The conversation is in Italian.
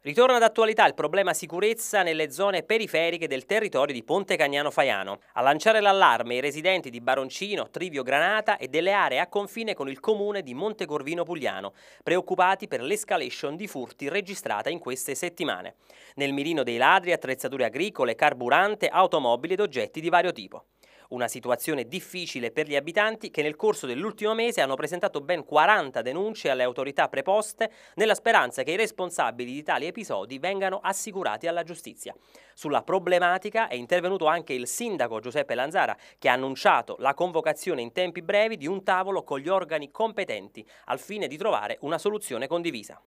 Ritorna attualità il problema sicurezza nelle zone periferiche del territorio di Ponte Cagnano Faiano. A lanciare l'allarme i residenti di Baroncino, Trivio Granata e delle aree a confine con il comune di Montegorvino Pugliano, preoccupati per l'escalation di furti registrata in queste settimane. Nel mirino dei ladri attrezzature agricole, carburante, automobili ed oggetti di vario tipo. Una situazione difficile per gli abitanti che nel corso dell'ultimo mese hanno presentato ben 40 denunce alle autorità preposte nella speranza che i responsabili di tali episodi vengano assicurati alla giustizia. Sulla problematica è intervenuto anche il sindaco Giuseppe Lanzara che ha annunciato la convocazione in tempi brevi di un tavolo con gli organi competenti al fine di trovare una soluzione condivisa.